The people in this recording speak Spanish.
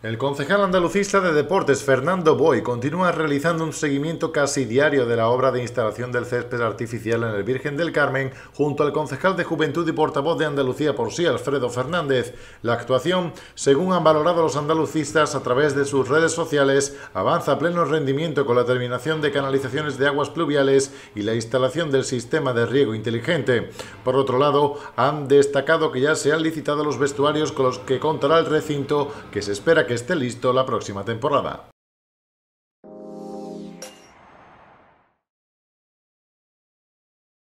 El concejal andalucista de deportes, Fernando Boy, continúa realizando un seguimiento casi diario de la obra de instalación del césped artificial en el Virgen del Carmen, junto al concejal de Juventud y portavoz de Andalucía por sí, Alfredo Fernández. La actuación, según han valorado los andalucistas a través de sus redes sociales, avanza a pleno rendimiento con la terminación de canalizaciones de aguas pluviales y la instalación del sistema de riego inteligente. Por otro lado, han destacado que ya se han licitado los vestuarios con los que contará el recinto, que se espera que esté listo la próxima temporada.